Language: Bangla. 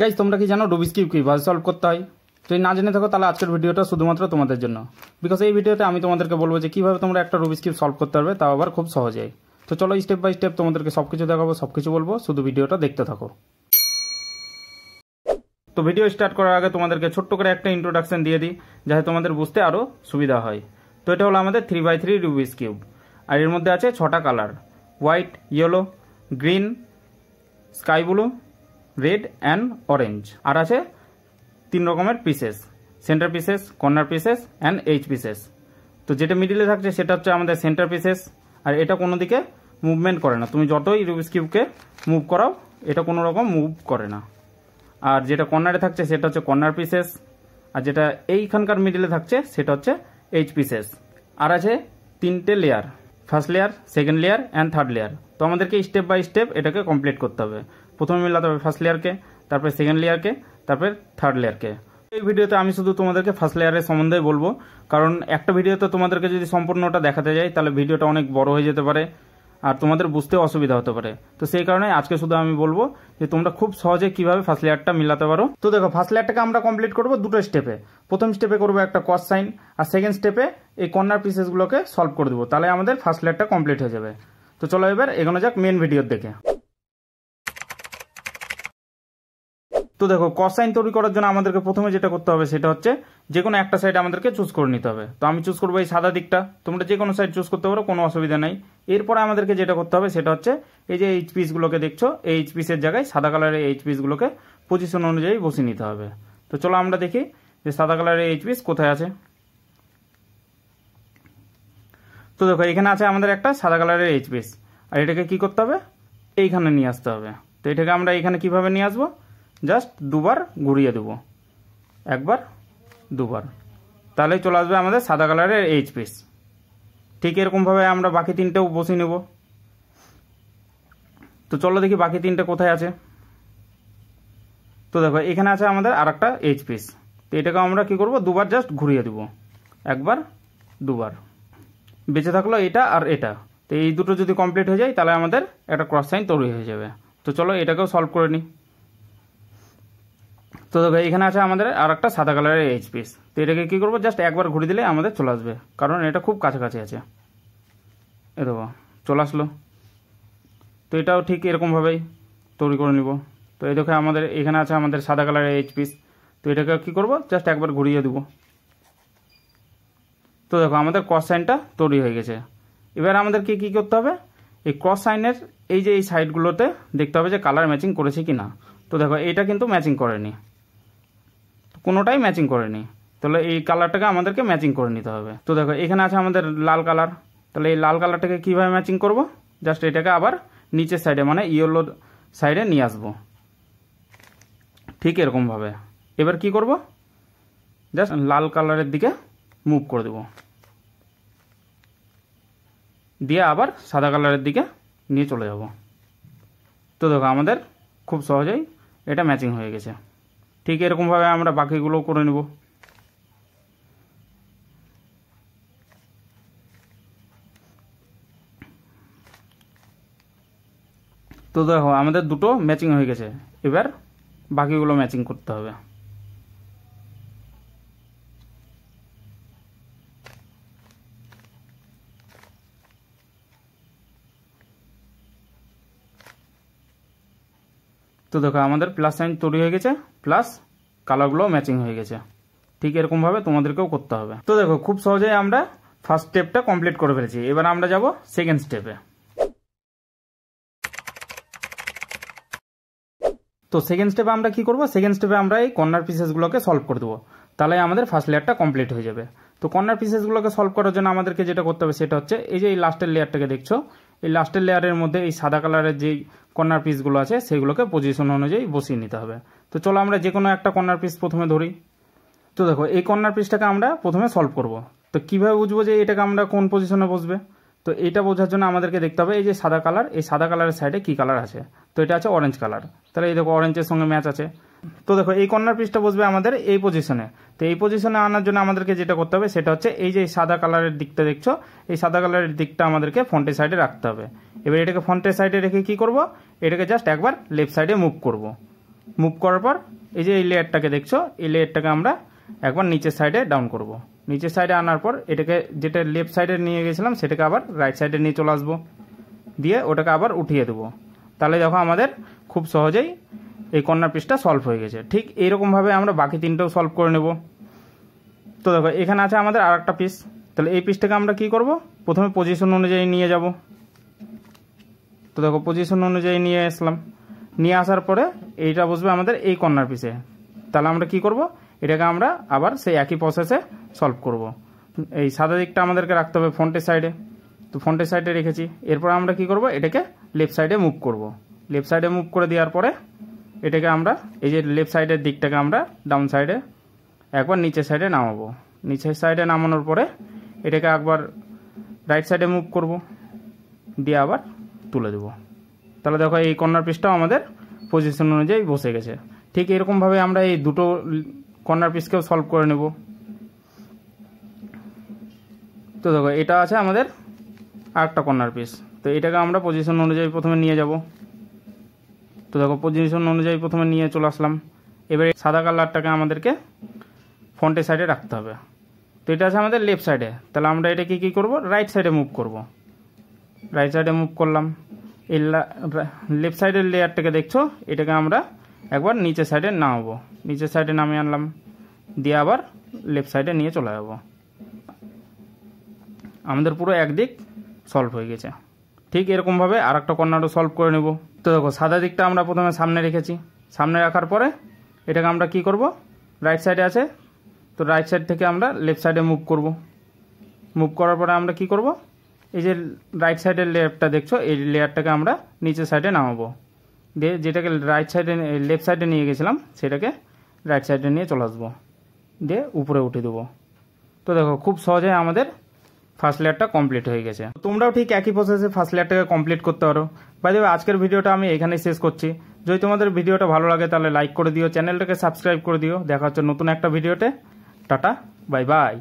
গাইজ তোমরা কি জানো ডুবিস্কিপ কিভাবে সলভ করতে হয় যদি না জেনে থাকো তাহলে আজকের ভিডিওটা শুধুমাত্র তোমাদের জন্য বিকজ এই ভিডিওতে আমি তোমাদেরকে বলবো যে কীভাবে তোমরা একটা কিউব সলভ করতে পারবে তাও আবার খুব সহজেই তো চলো স্টেপ বাই স্টেপ তোমাদেরকে সব কিছু দেখাবো সব কিছু বলবো শুধু ভিডিওটা দেখতে থাকো তো ভিডিও স্টার্ট করার আগে তোমাদেরকে ছোট্ট করে একটা ইন্ট্রোডাকশন দিয়ে দিই যাতে তোমাদের বুঝতে আরও সুবিধা হয় তো এটা হলো আমাদের three by three Rubik's cube আর এর মধ্যে আছে ছটা colour white yellow green sky blue red and orange আর আছে তিন রকমের pieces centre pieces corner pieces and edge pieces তো যেটা মিডিলে থাকছে সেটা হচ্ছে আমাদের সেন্টার পিসেস আর এটা কোনো দিকে মুভমেন্ট করে না তুমি যতই রুবিস কিউবকে মুভ করাও এটা কোনো রকম মুভ করে না আর যেটা কর্নারে থাকছে সেটা হচ্ছে কর্নার পিসেস আর যেটা এইখানকার মিডিলে থাকছে সেটা হচ্ছে এইচ পিসেস আর আছে তিনটে layer first layer second layer and third layer তো আমাদেরকে স্টেপ বাই স্টেপ এটাকে কমপ্লিট করতে হবে প্রথমে মিলাতে হবে ফার্স্ট লেয়ারকে তারপরে সেকেন্ড লেয়ারকে তারপরে থার্ড লেয়ারকে এই ভিডিওতে আমি শুধু তোমাদেরকে ফার্স্ট লেয়ারের সম্বন্ধে বলবো কারণ একটা ভিডিওতে তোমাদেরকে যদি সম্পূর্ণটা দেখাতে যাই তাহলে ভিডিওটা অনেক বড় হয়ে যেতে পারে আর তোমাদের বুঝতে অসুবিধা হতে পারে তো সেই কারণে আজকে শুধু আমি বলবো যে তোমরা খুব সহজে কিভাবে ফার্স্ট লেয়ারটা মিলাতে পারো তো দেখো ফার্স্ট লেয়ারটাকে আমরা কমপ্লিট করবো দুটো স্টেপে প্রথম স্টেপে করবো একটা কস সাইন আর সেকেন্ড স্টেপে এই কর্নার পিসেসগুলোকে সলভ করে দেবো তাহলে আমাদের ফার্স্ট লেয়ারটা কমপ্লিট হয়ে যাবে তো চলো এবার এগোনো যাক মেন ভিডিওর দেখে তো দেখো কসাইন তৈরি করার জন্য আমাদেরকে প্রথমে যেটা করতে হবে সেটা হচ্ছে যে কোনো একটা সাইড আমাদেরকে চুজ করে নিতে হবে তো আমি চুজ করবো এই সাদা দিকটা তোমরা যে কোনো সাইড চুজ করতে পারো কোনো অসুবিধা নাই এরপরে আমাদেরকে যেটা করতে হবে সেটা হচ্ছে এই যে এইচ পিসগুলোকে দেখছো এই এইচ পিসের জায়গায় সাদা কালারের এইচ পিসগুলোকে পজিশন অনুযায়ী বসিয়ে নিতে হবে তো চলো আমরা দেখি যে সাদা কালারের এইচ পিস কোথায় আছে তো দেখো এখানে আছে আমাদের একটা সাদা কালারের এইচ পিস আর এটাকে কি করতে হবে এইখানে নিয়ে আসতে হবে তো এটাকে আমরা এখানে কিভাবে নিয়ে আসবো জাস্ট দুবার ঘুরিয়ে দেব একবার দুবার তাহলে চলে আসবে আমাদের সাদা কালারের এইচ পিস ঠিক এরকমভাবে আমরা বাকি তিনটেও বসিয়ে নেব তো চলো দেখি বাকি তিনটে কোথায় আছে তো দেখো এখানে আছে আমাদের আর একটা এইচ পিস তো এটাকে আমরা কি করব দুবার জাস্ট ঘুরিয়ে দেব একবার দুবার বেঁচে থাকলো এটা আর এটা তো এই দুটো যদি কমপ্লিট হয়ে যায় তাহলে আমাদের একটা ক্রস সাইন তৈরি হয়ে যাবে তো চলো এটাকেও সলভ করে নিই তো এখানে আছে আমাদের আর একটা সাদা কালারের এইচ পিস তো এটাকে কী করবো জাস্ট একবার ঘুরে দিলে আমাদের চলে আসবে কারণ এটা খুব কাছাকাছি আছে এ দেবো চলে আসলো তো এটাও ঠিক এরকমভাবেই তৈরি করে নিব তো এই দেখে আমাদের এখানে আছে আমাদের সাদা কালারের এইচ পিস তো এটাকে কী করবো জাস্ট একবার ঘুরিয়ে দেবো তো দেখো আমাদের ক্রস সাইনটা তৈরি হয়ে গেছে এবার আমাদেরকে কি করতে হবে এই ক্রস সাইনের এই যে এই সাইডগুলোতে দেখতে হবে যে কালার ম্যাচিং করেছে কি না তো দেখো এটা কিন্তু ম্যাচিং করেনি কোনোটাই ম্যাচিং করেনি তাহলে এই কালারটাকে আমাদেরকে ম্যাচিং করে নিতে হবে তো দেখো এখানে আছে আমাদের লাল কালার তাহলে এই লাল কালারটাকে কীভাবে ম্যাচিং করব জাস্ট এটাকে আবার নিচের সাইডে মানে ইয়েলো সাইডে নিয়ে আসবো ঠিক এরকমভাবে এবার কি করব জাস্ট লাল কালারের দিকে মুভ করে দেব দিয়ে আবার সাদা কালারের দিকে নিয়ে চলে যাব তো দেখো আমাদের খুব সহজেই এটা ম্যাচিং হয়ে গেছে ঠিক এরকমভাবে আমরা বাকিগুলো করে নেব তো দেখো আমাদের দুটো ম্যাচিং হয়ে গেছে এবার বাকিগুলো ম্যাচিং করতে হবে তো দেখো আমাদের প্লাস সাইন তৈরি হয়ে গেছে প্লাস কালারগুলো ম্যাচিং হয়ে গেছে ঠিক এরকমভাবে তোমাদেরকেও করতে হবে তো দেখো খুব সহজেই আমরা ফার্স্ট স্টেপটা কমপ্লিট করে ফেলেছি এবার আমরা যাব সেকেন্ড স্টেপে তো সেকেন্ড স্টেপে আমরা কি করব সেকেন্ড স্টেপে আমরা এই কর্নার পিসেসগুলোকে সলভ করে দেবো তাহলে আমাদের ফার্স্ট লেয়ারটা কমপ্লিট হয়ে যাবে তো কর্নার পিসেসগুলোকে সলভ করার জন্য আমাদেরকে যেটা করতে হবে সেটা হচ্ছে এই যে এই লাস্টের লেয়ারটাকে দেখছো এই লাস্টের লেয়ারের মধ্যে এই সাদা কালারের যেই কর্নার পিসগুলো আছে সেগুলোকে পজিশন অনুযায়ী বসিয়ে নিতে হবে তো চলো আমরা যে কোনো একটা কর্নার পিস প্রথমে ধরি তো দেখো এই কর্নার পিসটাকে আমরা প্রথমে সলভ করব তো কিভাবে বুঝবো যে এটাকে আমরা কোন পজিশনে বসবে তো এটা বোঝার জন্য আমাদেরকে দেখতে হবে এই যে সাদা কালার এই সাদা কালারের সাইডে কী কালার আছে তো এটা আছে অরেঞ্জ কালার তাহলে এই দেখো অরেঞ্জের সঙ্গে ম্যাচ আছে তো দেখো এই কর্নার পিসটা বসবে আমাদের এই পজিশনে তো এই পজিশনে আনার জন্য আমাদেরকে যেটা করতে হবে সেটা হচ্ছে এই যে সাদা কালারের দিকটা দেখছো এই সাদা কালারের দিকটা আমাদেরকে ফ্রন্টের সাইডে রাখতে হবে এবার এটাকে ফ্রন্টের সাইডে রেখে কি করব এটাকে জাস্ট একবার লেফট সাইডে মুভ করব মুভ করার পর এই যে এই লেয়ারটাকে দেখছো এই লেয়ারটাকে আমরা একবার নিচের সাইডে ডাউন করব। নিচের সাইডে আনার পর এটাকে যেটা লেফট সাইডে নিয়ে গেছিলাম সেটাকে আবার রাইট সাইডে নিয়ে চলে আসবো দিয়ে ওটাকে আবার উঠিয়ে দেবো তাহলে দেখো আমাদের খুব সহজেই এই কর্নার পিসটা সলভ হয়ে গেছে ঠিক এইরকমভাবে আমরা বাকি তিনটেও সলভ করে নেব তো দেখো এখানে আছে আমাদের আর একটা পিস তাহলে এই পিসটাকে আমরা কি করব প্রথমে পজিশন অনুযায়ী নিয়ে যাব তো দেখো পজিশন অনুযায়ী নিয়ে আসলাম নিয়ে আসার পরে এইটা বসবে আমাদের এই কর্নার পিসে তাহলে আমরা কি করব এটাকে আমরা আবার সেই একই প্রসেসে সলভ করব। এই সাদা দিকটা আমাদেরকে রাখতে হবে ফ্রন্টের সাইডে তো ফ্রন্টের সাইডে রেখেছি এরপর আমরা কি করব এটাকে লেফট সাইডে মুভ করব। লেফট সাইডে মুভ করে দেওয়ার পরে এটাকে আমরা এই যে লেফট সাইডের দিকটাকে আমরা ডাউন সাইডে একবার নিচের সাইডে নামাবো নিচের সাইডে নামানোর পরে এটাকে একবার রাইট সাইডে মুভ করব দিয়ে আবার তুলে দেবো তাহলে দেখো এই কর্নার পিসটাও আমাদের পজিশন অনুযায়ী বসে গেছে ঠিক এরকমভাবে আমরা এই দুটো কর্নার পিসকেও সলভ করে নেব তো দেখো এটা আছে আমাদের আরেকটা কর্নার পিস তো এটাকে আমরা পজিশন অনুযায়ী প্রথমে নিয়ে যাব তো দেখো পজিশন অনুযায়ী প্রথমে নিয়ে চলে আসলাম এবারে সাদা কালারটাকে আমাদেরকে ফ্রন্টের সাইডে রাখতে হবে তো এটা আছে আমাদের লেফট সাইডে তাহলে আমরা এটা কী কী করবো রাইট সাইডে মুভ করব রাইট সাইডে মুভ করলাম এই লেফট সাইডের লেয়ারটাকে দেখছো এটাকে আমরা একবার নিচের সাইডে নামাবো নিচের সাইডে নামিয়ে আনলাম দিয়ে আবার লেফট সাইডে নিয়ে চলে যাবো আমাদের পুরো একদিক সলভ হয়ে গেছে ঠিক এরকমভাবে আর একটা কর্নারও সলভ করে নেবো তো দেখো সাদা দিকটা আমরা প্রথমে সামনে রেখেছি সামনে রাখার পরে এটাকে আমরা কি করব রাইট সাইডে আছে তো রাইট সাইড থেকে আমরা লেফট সাইডে মুভ করব মুভ করার পরে আমরা কি করব এই যে রাইট সাইডের লেয়ারটা দেখছো এই লেয়ারটাকে আমরা নিচের সাইডে নামাবো দিয়ে যেটাকে রাইট সাইডে লেফট সাইডে নিয়ে গেছিলাম সেটাকে রাইট সাইডে নিয়ে চলে আসবো দিয়ে উপরে উঠে দেবো তো দেখো খুব সহজে আমাদের ফার্স্ট লেয়ারটা কমপ্লিট হয়ে গেছে তোমরাও ঠিক একই প্রসেসে ফার্স্ট লেয়ারটাকে কমপ্লিট করতে পারো বাই দেবে আজকের ভিডিওটা আমি এখানেই শেষ করছি যদি তোমাদের ভিডিওটা ভালো লাগে তাহলে লাইক করে দিও চ্যানেলটাকে সাবস্ক্রাইব করে দিও দেখা হচ্ছে নতুন একটা ভিডিওতে টাটা বাই বাই